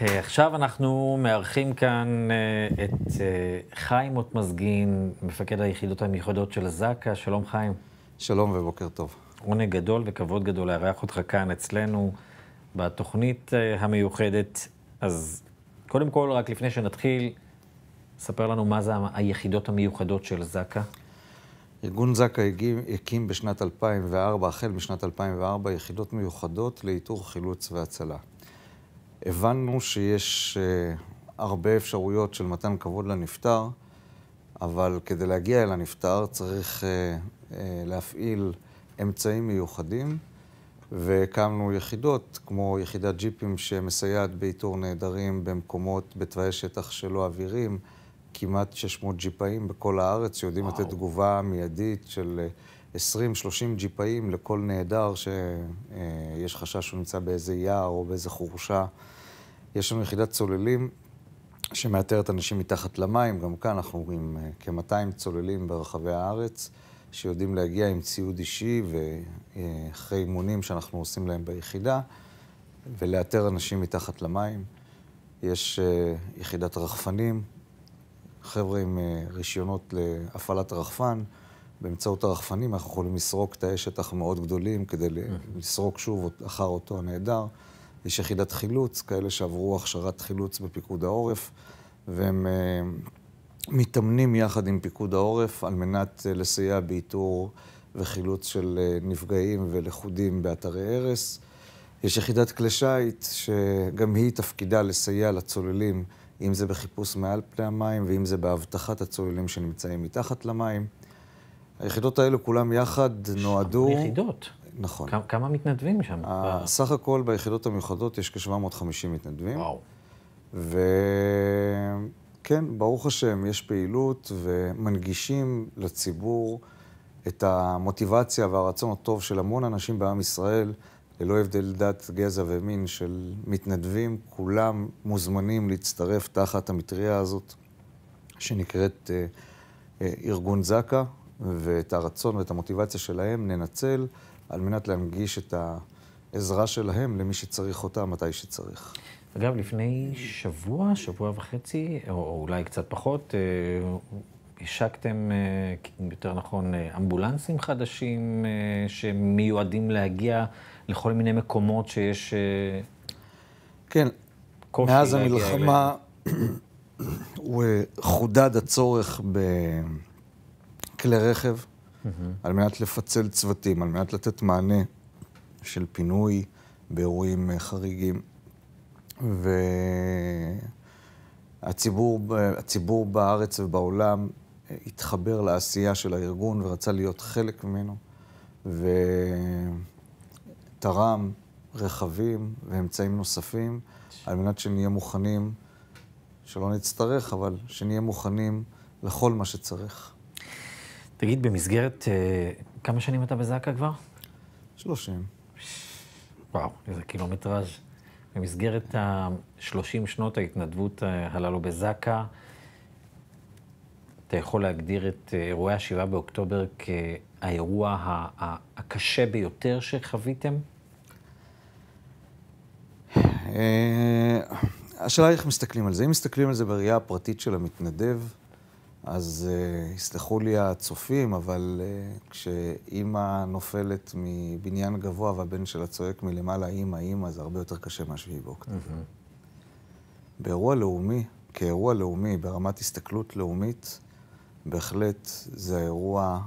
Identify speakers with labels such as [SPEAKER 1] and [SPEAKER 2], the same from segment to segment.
[SPEAKER 1] אה, עכשיו אנחנו מארחים כאן אה, את אה, חיים מוטמזגין, מפקד היחידות המיוחדות של זק"א. שלום חיים. שלום ובוקר טוב. עונג גדול וכבוד גדול לארח אותך כאן אצלנו בתוכנית המיוחדת. אז קודם כל, רק לפני שנתחיל, ספר לנו מה זה היחידות המיוחדות של זק"א. ארגון זק"א הקים בשנת 2004, החל משנת
[SPEAKER 2] 2004, יחידות מיוחדות לאיתור חילוץ והצלה. הבנו שיש אה, הרבה אפשרויות של מתן כבוד לנפטר, אבל כדי להגיע אל הנפטר צריך אה, אה, להפעיל אמצעים מיוחדים, והקמנו יחידות, כמו יחידת ג'יפים שמסייעת באיתור נעדרים במקומות, בתוואי שטח שלא אווירים. כמעט 600 ג'יפאים בכל הארץ, שיודעים וואו. לתת תגובה מיידית של 20-30 ג'יפאים לכל נעדר שיש חשש שהוא נמצא באיזה יער או באיזה חורשה. יש לנו יחידת צוללים שמאתרת אנשים מתחת למים, גם כאן אנחנו רואים אה, כ-200 צוללים ברחבי הארץ, שיודעים להגיע עם ציוד אישי ואחרי אה, אימונים שאנחנו עושים להם ביחידה, ולאתר אנשים מתחת למים. יש אה, יחידת רחפנים, חבר'ה עם רישיונות להפעלת רחפן. באמצעות הרחפנים אנחנו יכולים לסרוק תאי שטח מאוד גדולים כדי mm. לסרוק שוב אחר אותו הנעדר. יש יחידת חילוץ, כאלה שעברו הכשרת חילוץ בפיקוד העורף, והם אה, מתאמנים יחד עם פיקוד העורף על מנת אה, לסייע באיתור וחילוץ של אה, נפגעים ולכודים באתרי הרס. יש יחידת כלי שיט, שגם היא תפקידה לסייע לצוללים, אם זה בחיפוש מעל פני המים ואם זה באבטחת הצוללים שנמצאים מתחת למים. היחידות האלו כולם יחד נועדו... יחידות. נכון.
[SPEAKER 1] כמה, כמה מתנדבים שם? Uh, ב...
[SPEAKER 2] סך הכל ביחידות המיוחדות יש כ-750 מתנדבים. וואו. וכן, ברוך השם, יש פעילות ומנגישים לציבור את המוטיבציה והרצון הטוב של המון אנשים בעם ישראל, ללא הבדל דת, גזע ומין, של מתנדבים, כולם מוזמנים להצטרף תחת המטריה הזאת, שנקראת uh, uh, ארגון זק"א, ואת הרצון ואת המוטיבציה שלהם ננצל על מנת להנגיש את העזרה שלהם למי שצריך אותה מתי שצריך.
[SPEAKER 1] אגב, לפני שבוע, שבוע וחצי, או, אולי קצת פחות, אה, השקתם, אה, יותר נכון, אה, אמבולנסים חדשים שמיועדים להגיע לכל מיני מקומות שיש... כן, מאז המלחמה
[SPEAKER 2] הוא חודד הצורך בכלי רכב על מנת לפצל צוותים, על מנת לתת מענה של פינוי באירועים אה, חריגים. והציבור הציבור בארץ ובעולם אה, התחבר לעשייה של הארגון ורצה להיות חלק ממנו, ותרם רכבים ואמצעים נוספים על מנת שנהיה מוכנים, שלא נצטרך, אבל שנהיה מוכנים לכל מה שצריך.
[SPEAKER 1] תגיד, במסגרת, אה, כמה שנים אתה בזק"א כבר? שלושים. וואו, איזה קילומטראז'. במסגרת השלושים שנות ההתנדבות אה, הללו בזק"א, אתה יכול להגדיר את אה, אירועי השבעה באוקטובר כהאירוע הקשה ביותר שחוויתם? אה,
[SPEAKER 2] השאלה היא איך מסתכלים על זה. אם מסתכלים על זה בראייה הפרטית של המתנדב, אז uh, יסלחו לי הצופים, אבל uh, כשאימא נופלת מבניין גבוה והבן שלה צועק מלמעלה, אימא, אימא, זה הרבה יותר קשה מהשביעי באוקטובר.
[SPEAKER 1] Mm-hmm.
[SPEAKER 2] באירוע לאומי, כאירוע לאומי, ברמת הסתכלות לאומית, בהחלט זה האירוע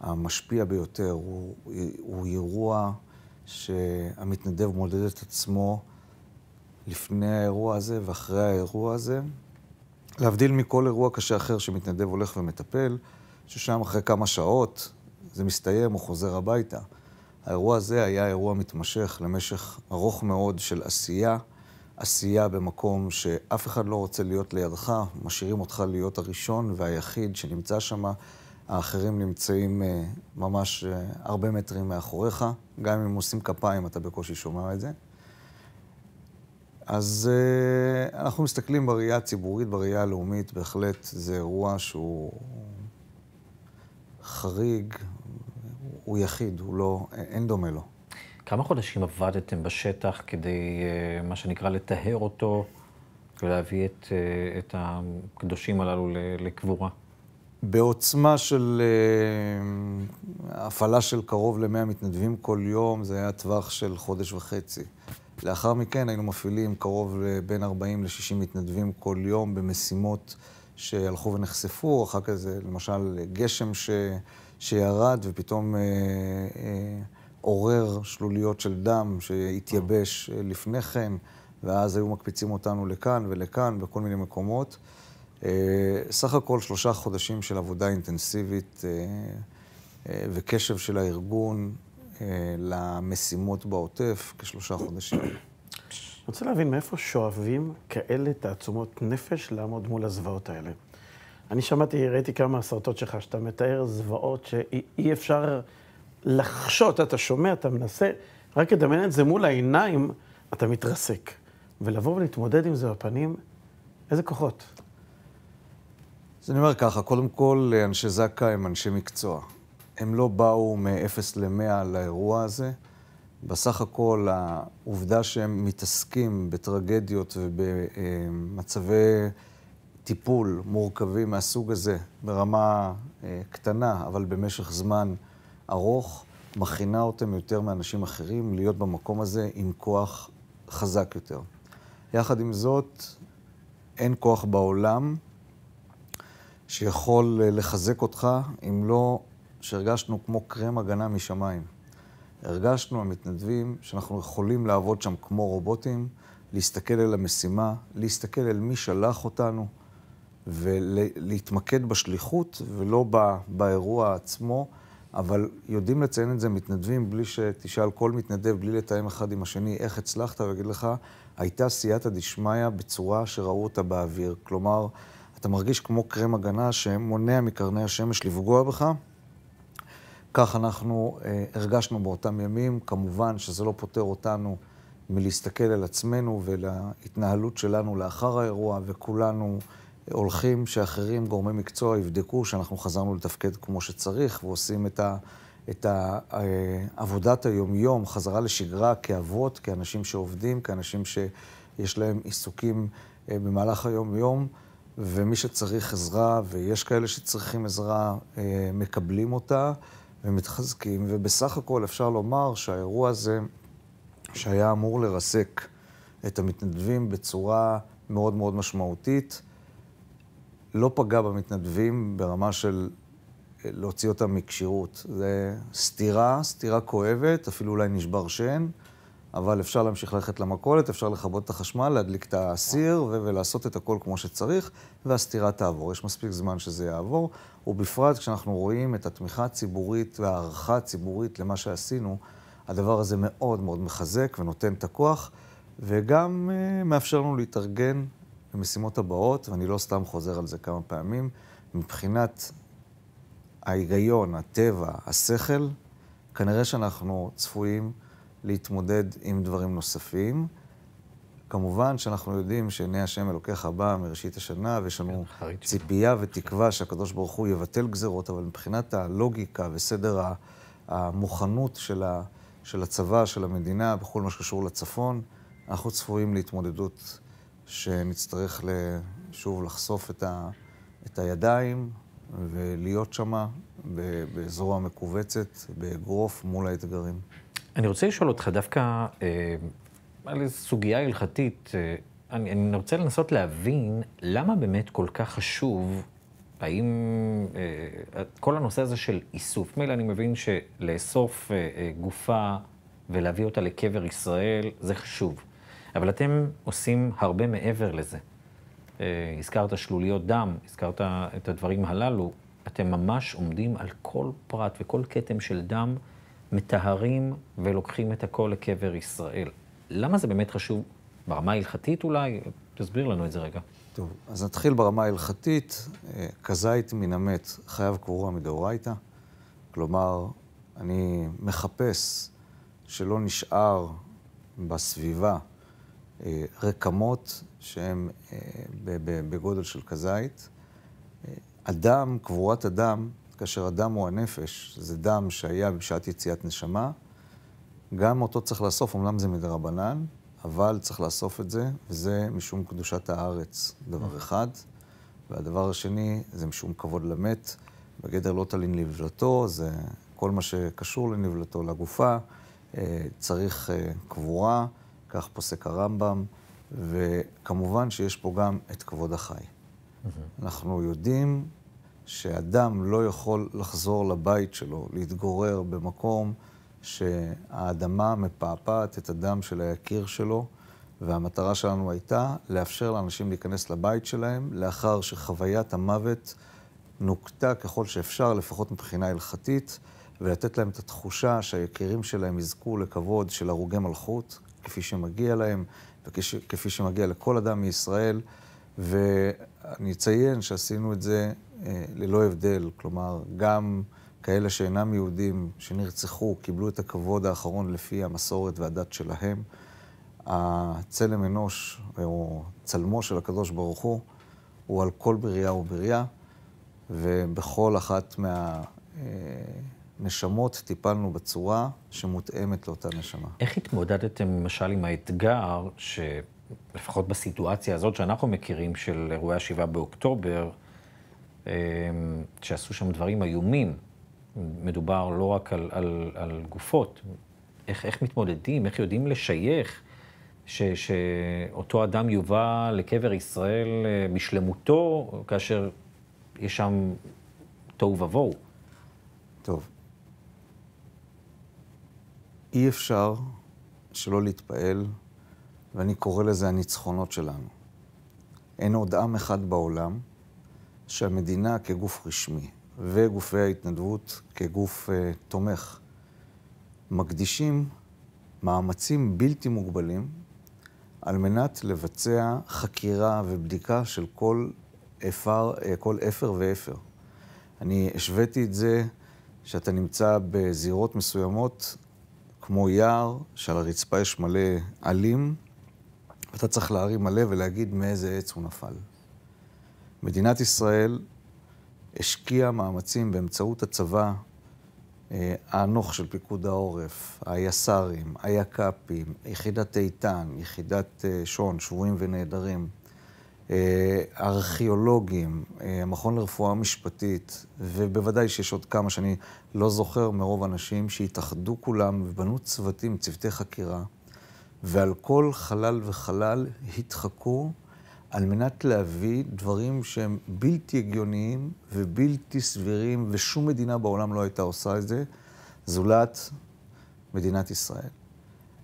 [SPEAKER 2] המשפיע ביותר. הוא, הוא אירוע שהמתנדב מודד את עצמו לפני האירוע הזה ואחרי האירוע הזה, להבדיל מכל אירוע קשה אחר שמתנדב הולך ומטפל, ששם אחרי כמה שעות זה מסתיים, הוא חוזר הביתה. האירוע הזה היה אירוע מתמשך למשך ארוך מאוד של עשייה, עשייה במקום שאף אחד לא רוצה להיות לידך, משאירים אותך להיות הראשון והיחיד שנמצא שם, האחרים נמצאים אה, ממש אה, הרבה מטרים מאחוריך, גם אם עושים כפיים אתה בקושי שומע את זה. אז uh, אנחנו מסתכלים בראייה הציבורית, בראייה הלאומית, בהחלט זה אירוע
[SPEAKER 1] שהוא חריג, הוא יחיד, הוא לא, אין דומה לו. כמה חודשים עבדתם בשטח כדי, אה, מה שנקרא, לטהר אותו ולהביא את, אה, את הקדושים הללו לקבורה? בעוצמה של uh, הפעלה של קרוב ל-100
[SPEAKER 2] מתנדבים כל יום, זה היה טווח של חודש וחצי. לאחר מכן היינו מפעילים קרוב לבין 40 ל-60 מתנדבים כל יום במשימות שהלכו ונחשפו, אחר כך זה למשל גשם ש... שירד ופתאום אה, אה, עורר שלוליות של דם שהתייבש אה, לפני כן, ואז היו מקפיצים אותנו לכאן ולכאן, בכל מיני מקומות. אה, סך הכל שלושה חודשים של עבודה אינטנסיבית אה, אה, וקשב של הארגון, אה, למשימות בעוטף כשלושה חודשים. אני
[SPEAKER 3] רוצה להבין מאיפה שואבים כאלה תעצומות נפש לעמוד מול הזוועות האלה. אני שמעתי, ראיתי כמה הסרטות שלך, שאתה מתאר זוועות שאי אפשר לחשות, אתה שומע, אתה מנסה, רק לדמיין את זה מול העיניים, אתה מתרסק. ולבוא ולהתמודד עם זה בפנים, איזה כוחות. אז אני אומר ככה,
[SPEAKER 2] קודם כל, אנשי זק"א הם אנשי מקצוע. הם לא באו מ-0 ל-100 לאירוע הזה. בסך הכל, העובדה שהם מתעסקים בטרגדיות ובמצבי טיפול מורכבים מהסוג הזה, ברמה אה, קטנה, אבל במשך זמן ארוך, מכינה אותם יותר מאנשים אחרים להיות במקום הזה עם כוח חזק יותר. יחד עם זאת, אין כוח בעולם שיכול אה, לחזק אותך אם לא שהרגשנו כמו קרם הגנה משמיים. הרגשנו, המתנדבים, שאנחנו יכולים לעבוד שם כמו רובוטים, להסתכל אל המשימה, להסתכל אל מי שלח אותנו, ולהתמקד בשליחות ולא בא, באירוע עצמו, אבל יודעים לציין את זה מתנדבים בלי שתשאל כל מתנדב, בלי לתאם אחד עם השני איך הצלחת, ויגיד לך, הייתה סייעתא דשמיא בצורה שראו אותה באוויר. כלומר, אתה מרגיש כמו קרם הגנה שמונע מקרני השמש לפגוע בך, כך אנחנו אה, הרגשנו באותם ימים. כמובן שזה לא פוטר אותנו מלהסתכל על עצמנו ולהתנהלות שלנו לאחר האירוע, וכולנו הולכים שאחרים, גורמי מקצוע, יבדקו שאנחנו חזרנו לתפקד כמו שצריך, ועושים את, ה, את ה, אה, עבודת היומיום, חזרה לשגרה כאבות, כאנשים שעובדים, כאנשים שיש להם עיסוקים אה, במהלך היום-יום. ומי שצריך עזרה, ויש כאלה שצריכים עזרה, אה, מקבלים אותה. ומתחזקים, ובסך הכל אפשר לומר שהאירוע הזה, שהיה אמור לרסק את המתנדבים בצורה מאוד מאוד משמעותית, לא פגע במתנדבים ברמה של אה, להוציא אותם מכשירות. זה סתירה, סתירה כואבת, אפילו אולי נשבר שן. אבל אפשר להמשיך ללכת למכולת, אפשר לכבות את החשמל, להדליק את הסיר ולעשות את הכל כמו שצריך, והסתירה תעבור. יש מספיק זמן שזה יעבור, ובפרט כשאנחנו רואים את התמיכה הציבורית וההערכה הציבורית למה שעשינו, הדבר הזה מאוד מאוד מחזק ונותן את הכוח, וגם uh, מאפשר לנו להתארגן למשימות הבאות, ואני לא סתם חוזר על זה כמה פעמים, מבחינת ההיגיון, הטבע, השכל, כנראה שאנחנו צפויים להתמודד עם דברים נוספים. כמובן שאנחנו יודעים שעיני השם אלוקיך הבא מראשית השנה, ויש לנו כן, ציפייה ותקווה שהקדוש ברוך הוא יבטל גזרות, אבל מבחינת הלוגיקה וסדר המוכנות של, ה, של הצבא, של המדינה, בכל מה שקשור לצפון, אנחנו צפויים להתמודדות שנצטרך שוב לחשוף את, ה, את הידיים ולהיות שמה בזרוע מכווצת, באגרוף מול האתגרים.
[SPEAKER 1] אני רוצה לשאול אותך דווקא אה, על איזו סוגיה הלכתית. אה, אני, אני רוצה לנסות להבין למה באמת כל כך חשוב, האם אה, כל הנושא הזה של איסוף. מילא אני מבין שלאסוף אה, אה, גופה ולהביא אותה לקבר ישראל זה חשוב, אבל אתם עושים הרבה מעבר לזה. אה, הזכרת שלוליות דם, הזכרת את הדברים הללו. אתם ממש עומדים על כל פרט וכל כתם של דם. מטהרים ולוקחים את הכל לקבר ישראל. למה זה באמת חשוב? ברמה ההלכתית אולי? תסביר לנו את זה רגע. טוב, אז נתחיל ברמה ההלכתית. אה, כזית
[SPEAKER 2] מן המת חייב קבורה מדאורייתא. כלומר, אני מחפש שלא נשאר בסביבה אה, רקמות שהן אה, בגודל של כזית. אדם, קבורת אדם, כאשר הדם הוא הנפש, זה דם שהיה בשעת יציאת נשמה, גם אותו צריך לאסוף, אומנם זה מדרבנן, אבל צריך לאסוף את זה, וזה משום קדושת הארץ, דבר אחד. והדבר השני, זה משום כבוד למת, בגדר לא תלין לבלתו, זה כל מה שקשור לנבלתו, לגופה, אה, צריך אה, קבורה, כך פוסק הרמב"ם, וכמובן שיש פה גם את כבוד החי. אנחנו יודעים שאדם לא יכול לחזור לבית שלו, להתגורר במקום שהאדמה מפעפעת את הדם של היקיר שלו, והמטרה שלנו הייתה לאפשר לאנשים להיכנס לבית שלהם לאחר שחוויית המוות נוקתה ככל שאפשר, לפחות מבחינה הלכתית, ולתת להם את התחושה שהיקירים שלהם יזכו לכבוד של הרוגי מלכות, כפי שמגיע להם וכפי שמגיע לכל אדם מישראל. ואני אציין שעשינו את זה אה, ללא הבדל, כלומר, גם כאלה שאינם יהודים, שנרצחו, קיבלו את הכבוד האחרון לפי המסורת והדת שלהם. הצלם אנוש, אה, או צלמו של הקדוש ברוך הוא, הוא על כל בריאה ובריאה, ובכל אחת מהנשמות אה, טיפלנו בצורה
[SPEAKER 1] שמותאמת לאותה נשמה. איך התמודדתם, למשל, עם האתגר, שלפחות בסיטואציה הזאת שאנחנו מכירים, של אירועי השבעה באוקטובר, אמ, שעשו שם דברים איומים. מדובר לא רק על, על, על גופות, איך, איך מתמודדים, איך יודעים לשייך ש, שאותו אדם יובא לקבר ישראל בשלמותו, אה, כאשר יש שם תוהו ובוהו. טוב.
[SPEAKER 2] אי אפשר שלא להתפעל, ואני קורא לזה הניצחונות שלנו. אין עוד עם אחד בעולם שהמדינה כגוף רשמי וגופי ההתנדבות כגוף uh, תומך מקדישים מאמצים בלתי מוגבלים על מנת לבצע חקירה ובדיקה של כל אפר, אה, כל אפר ואפר. אני השוויתי את זה שאתה נמצא בזירות מסוימות, כמו יער, שעל הרצפה יש מלא עלים, ואתה צריך להרים מלא ולהגיד מאיזה עץ הוא נפל. מדינת ישראל השקיעה מאמצים באמצעות הצבא האנוך אה, של פיקוד העורף, היס"רים, היק"פים, יחידת איתן, יחידת אה, שון, שבויים ונעדרים, אה, ארכיאולוגים, המכון לרפואה משפטית, ובוודאי שיש עוד כמה שאני לא זוכר מרוב אנשים, שהתאחדו כולם ובנו צוותים, צוותי חקירה, ועל כל חלל וחלל התחקו על מנת להביא דברים שהם בלתי הגיוניים ובלתי סבירים, ושום מדינה בעולם לא הייתה עושה את זה, זולת מדינת ישראל.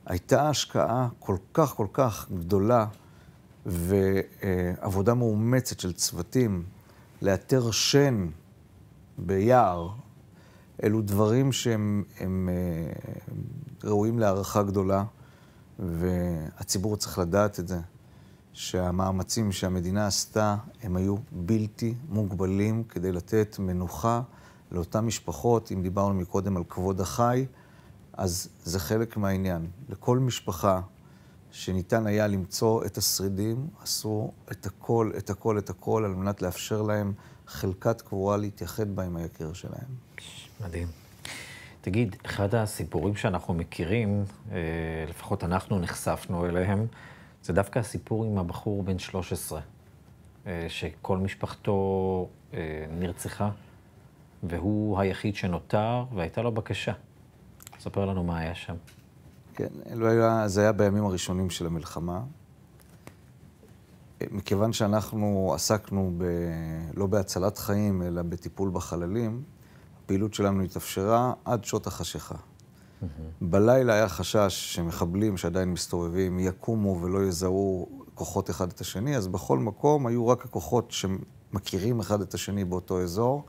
[SPEAKER 2] הייתה השקעה כל כך כל כך גדולה ועבודה מאומצת של צוותים לאתר שן ביער, אלו דברים שהם הם, אה, ראויים להערכה גדולה, והציבור צריך לדעת את זה. שהמאמצים שהמדינה עשתה הם היו בלתי מוגבלים כדי לתת מנוחה לאותן משפחות. אם דיברנו מקודם על כבוד החי, אז זה חלק מהעניין. לכל משפחה שניתן היה למצוא את השרידים, עשו את הכל, את הכל, את הכל, על מנת לאפשר להם חלקת קבורה
[SPEAKER 1] להתייחד בה עם היקר שלהם. מדהים. תגיד, אחד הסיפורים שאנחנו מכירים, אה, לפחות אנחנו נחשפנו אליהם, זה דווקא הסיפור עם הבחור בן 13, אה, שכל משפחתו אה, נרצחה, והוא היחיד שנותר, והייתה לו בקשה. ספר לנו מה היה שם.
[SPEAKER 2] כן, אלו היה, זה היה בימים הראשונים של המלחמה. אה, מכיוון שאנחנו עסקנו ב, לא בהצלת חיים, אלא בטיפול בחללים, הפעילות שלנו התאפשרה עד שעות החשיכה. בלילה היה חשש שמחבלים שעדיין מסתובבים יקומו ולא יזהו כוחות אחד את השני, אז בכל מקום היו רק הכוחות שמכירים אחד את השני באותו אזור,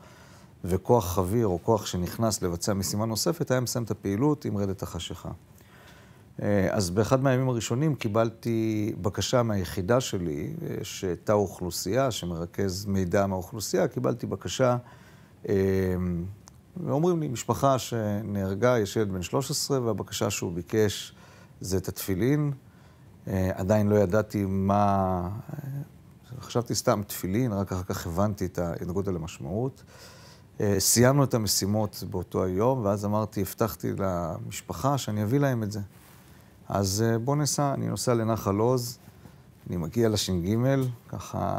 [SPEAKER 2] וכוח חביר או כוח שנכנס לבצע משימה נוספת היה מסיים את הפעילות עם רדת החשיכה. אה, אז באחד מהימים הראשונים קיבלתי בקשה מהיחידה שלי, שהייתה אה, אוכלוסייה, שמרכז מידע מהאוכלוסייה, קיבלתי בקשה אה, ואומרים לי, משפחה שנהרגה, יש ילד בן 13, והבקשה שהוא ביקש זה את התפילין. Uh, עדיין לא ידעתי מה... אה, חשבתי סתם תפילין, רק אחר כך הבנתי את ההתגות על המשמעות. אה, סיימנו את המשימות באותו היום, ואז אמרתי, הבטחתי למשפחה שאני אביא להם את זה. אז uh, בוא ניסע, אני נוסע לנחל עוז, אני מגיע לש"ג, ככה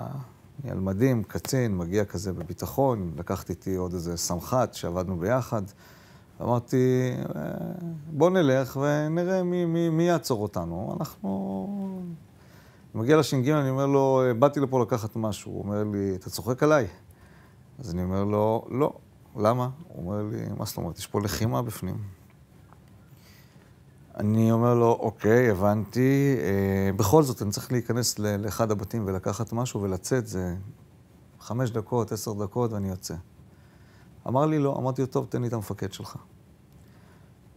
[SPEAKER 2] אני על מדים, קצין, מגיע כזה בביטחון, לקחתי איתי עוד איזה סמח"ט שעבדנו ביחד. אמרתי, אה, בוא נלך ונראה מי, מי, מי יעצור אותנו. אנחנו... אני מגיע לש"ג, אני אומר לו, באתי לפה לקחת משהו. הוא אומר לי, אתה צוחק עליי? אז אני אומר לו, לא. למה? הוא אומר לי, מה זאת אומרת? יש פה לחימה בפנים. אני אומר לו, אוקיי, הבנתי, אה, בכל זאת, אני צריך להיכנס לאחד הבתים ולקחת משהו ולצאת, זה חמש דקות, עשר דקות, ואני יוצא. אמר לי לא, אמרתי לו, טוב, תן לי את המפקד שלך.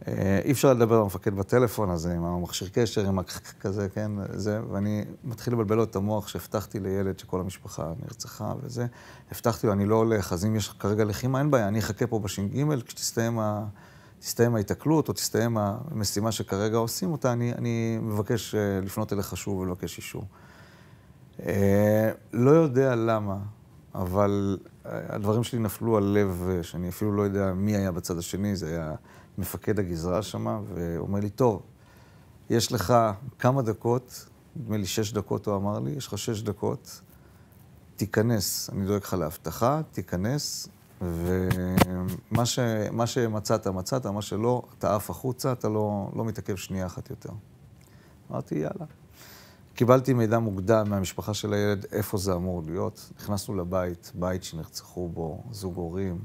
[SPEAKER 2] אה, אי אפשר לדבר עם המפקד בטלפון הזה, עם המכשיר קשר, עם כזה, כן, זה, ואני מתחיל לבלבל לו את המוח שהבטחתי לילד שכל המשפחה נרצחה וזה. הבטחתי לו, אני לא הולך, אז אם יש כרגע לחימה, אין בעיה, אני אחכה פה בש"ג, כשתסתיים ה... תסתיים ההיתקלות או תסתיים המשימה שכרגע עושים אותה, אני, אני מבקש אה, לפנות אליך שוב ולבקש אישור. אה, לא יודע למה, אבל אה, הדברים שלי נפלו על לב, שאני אפילו לא יודע מי היה בצד השני, זה היה מפקד הגזרה שם, ואומר לי, טוב, יש לך כמה דקות, נדמה לי שש דקות הוא אמר לי, יש לך שש דקות, תיכנס, אני דואג לך לאבטחה, תיכנס, ומה ש, מה שמצאת, מצאת, מה שלא, אתה עף החוצה, אתה לא, לא מתעכב שנייה אחת יותר. אמרתי, יאללה. קיבלתי מידע מוקדם מהמשפחה של הילד, איפה זה אמור להיות. נכנסנו לבית, בית שנרצחו בו זוג הורים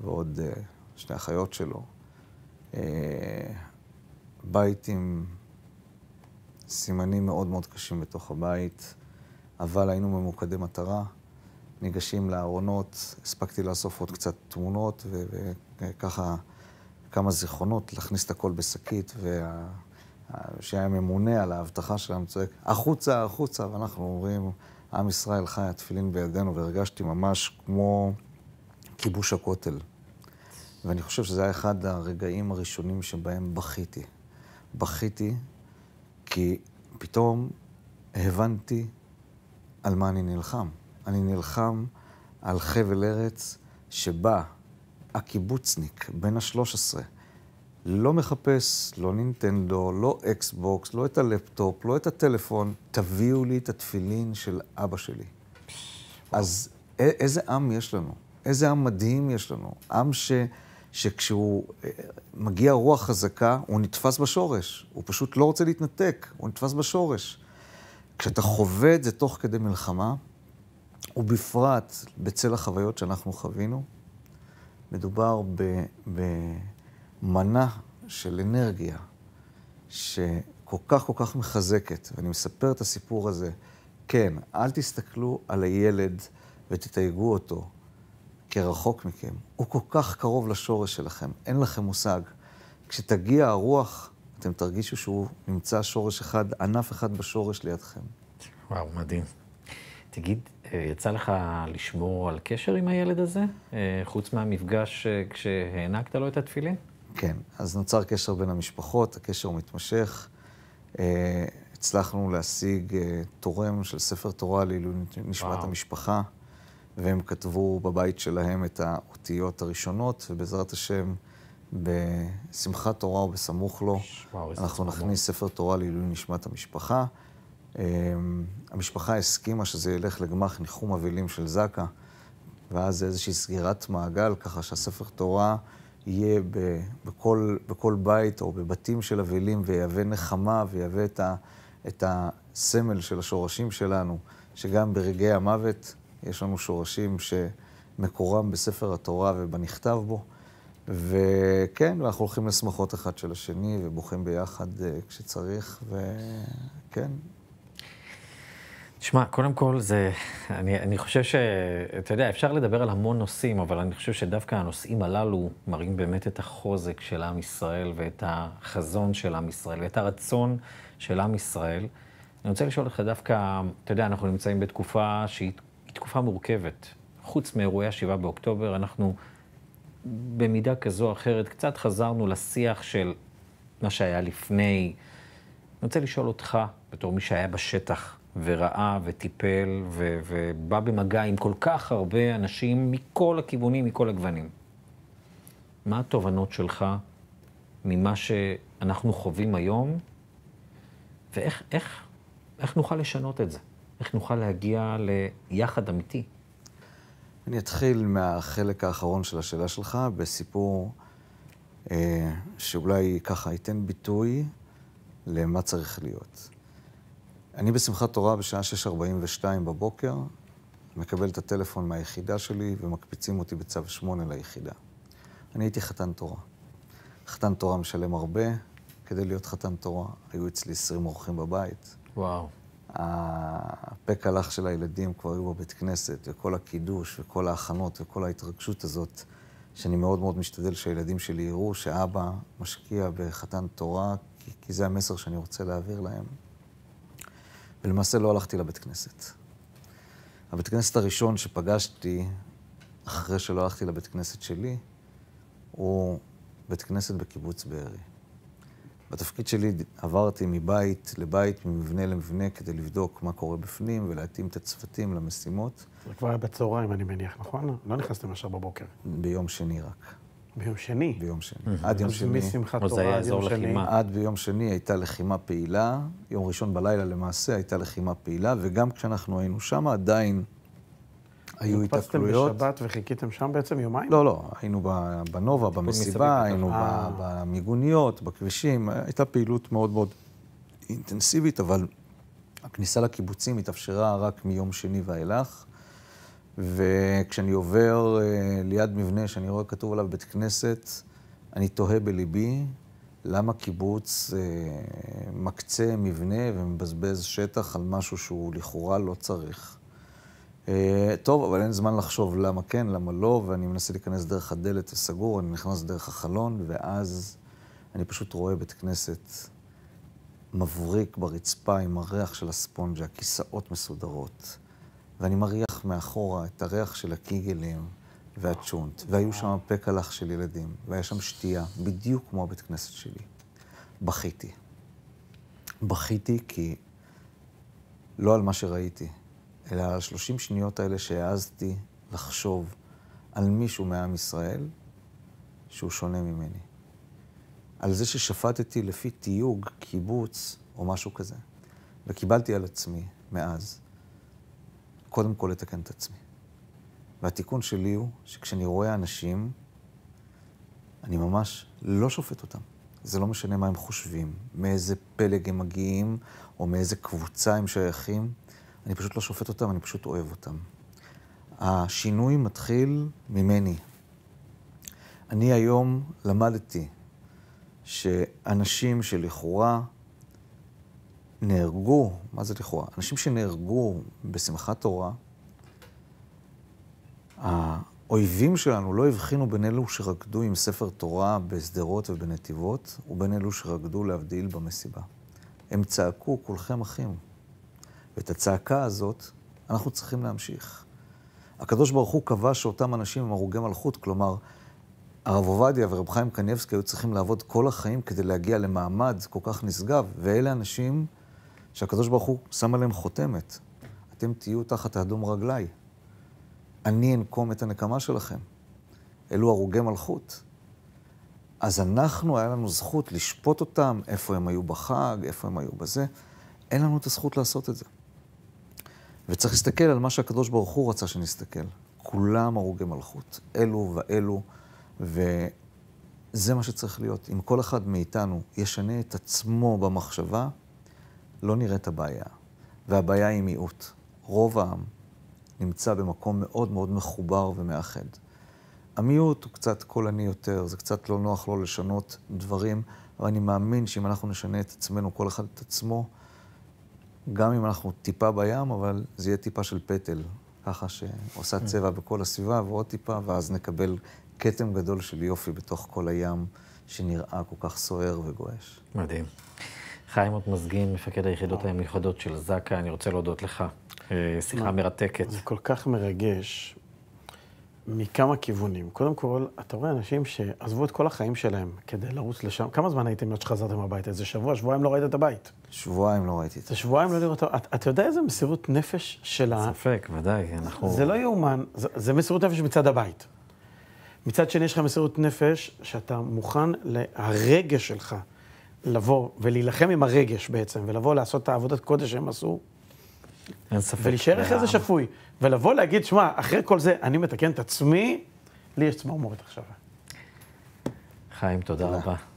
[SPEAKER 2] ועוד uh, אה, שני אחיות שלו. Uh, בית עם סימנים מאוד מאוד קשים בתוך הבית, אבל היינו ממוקדי מטרה. ניגשים לארונות, הספקתי לאסוף עוד קצת תמונות, וככה כמה זיכרונות, להכניס את הכל בשקית, ושהיה ממונה על האבטחה שלנו צועק, החוצה, החוצה, ואנחנו אומרים, עם ישראל חי, התפילין בידינו, והרגשתי ממש כמו כיבוש הכותל. ואני חושב שזה היה אחד הרגעים הראשונים שבהם בכיתי. בכיתי כי פתאום הבנתי על מה אני נלחם. אני נלחם על חבל ארץ שבה הקיבוצניק בן ה-13 לא מחפש, לא נינטנדו, לא אקסבוקס, לא את הלפטופ, לא את הטלפון, תביאו לי את התפילין של אבא שלי. אז איזה עם יש לנו? איזה עם מדהים יש לנו? עם ש... שכשהוא אה, מגיע רוח חזקה, הוא נתפס בשורש. הוא פשוט לא רוצה להתנתק, הוא נתפס בשורש. כשאתה חווה את זה תוך כדי מלחמה, ובפרט בצל החוויות שאנחנו חווינו, מדובר במנה של אנרגיה שכל כך כל כך מחזקת. ואני מספר את הסיפור הזה. כן, אל תסתכלו על הילד ותתייגו אותו כרחוק מכם. הוא כל כך קרוב לשורש שלכם, אין לכם מושג. כשתגיע
[SPEAKER 1] הרוח, אתם תרגישו שהוא נמצא שורש אחד, ענף אחד בשורש לידכם. וואו, מדהים. תגיד, יצא לך לשמור על קשר עם הילד הזה, אה, חוץ מהמפגש אה, כשהענקת לו את התפילין?
[SPEAKER 2] כן, אז נוצר קשר בין המשפחות, הקשר מתמשך. אה, הצלחנו להשיג תורם של ספר תורה לעילוי נשמת המשפחה, והם כתבו בבית שלהם את האותיות הראשונות, ובעזרת השם, בשמחת תורה ובסמוך לו, וואו, אנחנו נכניס ספר תורה לעילוי נשמת המשפחה. אמ, המשפחה הסכימה שזה ילך לגמ"ח ניחום אבלים של זק"א, ואז זה איזושהי סגירת מעגל, ככה שהספר תורה יהיה ב, בכל, בכל בית או בבתים של אבלים ויהווה נחמה ויהווה את, ה, את הסמל של השורשים שלנו, שגם ברגעי המוות יש לנו שורשים שמקורם בספר התורה ובנכתב בו. וכן, אנחנו הולכים לשמחות אחד של השני
[SPEAKER 1] ובוכים ביחד uh, כשצריך, וכן, תשמע, קודם כל, זה, אני, אני חושב ש... אתה יודע, אפשר לדבר על המון נושאים, אבל אני חושב שדווקא הנושאים הללו מראים באמת את החוזק של עם ישראל ואת החזון של עם ישראל ואת הרצון של עם ישראל. אני רוצה לשאול אותך דווקא, אתה יודע, אנחנו נמצאים בתקופה שהיא תקופה מורכבת. חוץ מאירועי ה-7 באוקטובר, אנחנו במידה כזו או אחרת קצת חזרנו לשיח של מה שהיה לפני. אני רוצה לשאול אותך, בתור מי שהיה בשטח, וראה וטיפל ו- ובא במגע עם כל כך הרבה אנשים מכל הכיוונים, מכל הגוונים. מה התובנות שלך ממה שאנחנו חווים היום, ואיך איך, איך נוכל לשנות את זה? איך נוכל להגיע ליחד אמיתי? אני אתחיל מהחלק
[SPEAKER 2] האחרון של השאלה שלך בסיפור אה, שאולי ככה ייתן ביטוי למה צריך להיות. אני בשמחת תורה בשעה 6.42 בבוקר, מקבל את הטלפון מהיחידה שלי ומקפיצים אותי בצו 8 ליחידה. אני הייתי חתן תורה. חתן תורה משלם הרבה כדי להיות חתן תורה. היו אצלי 20 אורחים בבית. וואו. הפה קלח של הילדים כבר היו בבית כנסת, וכל הקידוש, וכל ההכנות, וכל ההתרגשות הזאת, שאני מאוד מאוד משתדל שהילדים שלי יראו שאבא משקיע בחתן תורה, כי, כי זה המסר שאני רוצה להעביר להם. ולמעשה לא הלכתי לבית כנסת. הבית כנסת הראשון שפגשתי אחרי שלא הלכתי לבית כנסת שלי, הוא בית כנסת בקיבוץ בארי. בתפקיד שלי עברתי מבית לבית, ממבנה למבנה, כדי לבדוק מה קורה בפנים ולהתאים את הצוותים למשימות.
[SPEAKER 3] זה כבר היה בצהריים, אני מניח, נכון? לא נכנסתם ישר בבוקר. ביום שני רק. ביום שני. ביום שני, mm-hmm. עד יום שני. משמחת תורה עד יום שני.
[SPEAKER 2] עד ביום שני הייתה לחימה פעילה, יום ראשון בלילה למעשה הייתה לחימה פעילה, וגם כשאנחנו היינו שם עדיין היו התקלויות.
[SPEAKER 3] הדפסתם בשבת וחיכיתם שם בעצם יומיים? לא,
[SPEAKER 2] לא, היינו בנובה, במסיבה, היינו אה. במיגוניות, בכבישים, הייתה פעילות מאוד מאוד אינטנסיבית, אבל הכניסה לקיבוצים התאפשרה רק מיום שני ואילך. וכשאני עובר uh, ליד מבנה שאני רואה כתוב עליו בית כנסת, אני תוהה בליבי למה קיבוץ uh, מקצה מבנה ומבזבז שטח על משהו שהוא לכאורה לא צריך. Uh, טוב, אבל אין זמן לחשוב למה כן, למה לא, ואני מנסה להיכנס דרך הדלת הסגור, אני נכנס דרך החלון, ואז אני פשוט רואה בית כנסת מבריק ברצפה עם הריח של הספונג'ה, כיסאות מסודרות. ואני מריח מאחורה את הריח של הקיגלים והצ'ונט, והיו שם פקלח של ילדים, והיה שם שתייה, בדיוק כמו הבית כנסת שלי. בכיתי. בכיתי כי לא על מה שראיתי, אלא על 30 שניות האלה שהעזתי לחשוב על מישהו מעם ישראל שהוא שונה ממני. על זה ששפטתי לפי תיוג, קיבוץ או משהו כזה. וקיבלתי על עצמי, מאז, קודם כל לתקן את עצמי. והתיקון שלי הוא שכשאני רואה אנשים, אני ממש לא שופט אותם. זה לא משנה מה הם חושבים, מאיזה פלג הם מגיעים, או מאיזה קבוצה הם שייכים. אני פשוט לא שופט אותם, אני פשוט אוהב אותם. השינוי מתחיל ממני. אני היום למדתי שאנשים שלכאורה נהרגו, מה זה לכאורה? אנשים שנהרגו בשמחת תורה, האויבים שלנו לא הבחינו בין אלו שרקדו עם ספר תורה בשדרות ובנתיבות, ובין אלו שרקדו להבדיל במסיבה. הם צעקו, כולכם אחים. ואת הצעקה הזאת אנחנו צריכים להמשיך. הקדוש ברוך הוא קבע שאותם אנשים הם הרוגי מלכות, כלומר, הרב עובדיה ורב חיים קניבסקי היו צריכים לעבוד כל החיים כדי להגיע למעמד כל כך נשגב, ואלה אנשים שהקדוש ברוך הוא שם עליהם חותמת. אתם תהיו תחת האדום רגליי. אני אנקום את הנקמה שלכם. אלו הרוגי מלכות. אז אנחנו, היה לנו זכות לשפוט אותם, איפה הם היו בחג, איפה הם היו בזה. אין לנו את הזכות לעשות את זה. וצריך להסתכל על מה שהקדוש ברוך הוא רצה שנסתכל. כולם הרוגי מלכות, אלו ואלו, וזה מה שצריך להיות. אם כל אחד מאיתנו ישנה את עצמו במחשבה, לא נראית הבעיה, והבעיה היא מיעוט. רוב העם נמצא במקום מאוד מאוד מחובר ומאחד. המיעוט הוא קצת קולני יותר, זה קצת לא נוח לו לשנות דברים, אבל אני מאמין שאם אנחנו נשנה את עצמנו, כל אחד את עצמו, גם אם אנחנו טיפה בים, אבל זה יהיה טיפה של פטל, ככה שעושה כן. צבע בכל הסביבה ועוד טיפה, ואז נקבל
[SPEAKER 1] כתם גדול של יופי בתוך כל הים שנראה כל כך סוער וגועש. מדהים. חיים עוד מזגין, מפקד היחידות המיוחדות של זק"א, אני רוצה להודות לך. אה, שיחה מרתקת. זה
[SPEAKER 3] כל כך מרגש מכמה כיוונים. קודם כל, אתה רואה אנשים שעזבו את כל החיים שלהם כדי לרוץ לשם. כמה זמן הייתם עד שחזרתם הביתה? איזה שבוע, שבועיים לא ראית את הבית. שבועיים לא ראיתי את זה. שבועיים לא לראות... אתה יודע איזה מסירות נפש של ה... ספק, ודאי, אנחנו... זה לא יאומן, זה, זה מסירות נפש מצד הבית. מצד שני, יש לך מסירות נפש שאתה מוכן, הרגש שלך לבוא ולהילחם עם הרגש בעצם, ולבוא לעשות את העבודת קודש שהם עשו,
[SPEAKER 1] ולהישאר אחרי זה
[SPEAKER 3] שפוי, ולבוא להגיד, שמע, אחרי כל זה אני מתקן את עצמי, לי יש צמרמורת עכשיו.
[SPEAKER 1] חיים, תודה, תודה. רבה.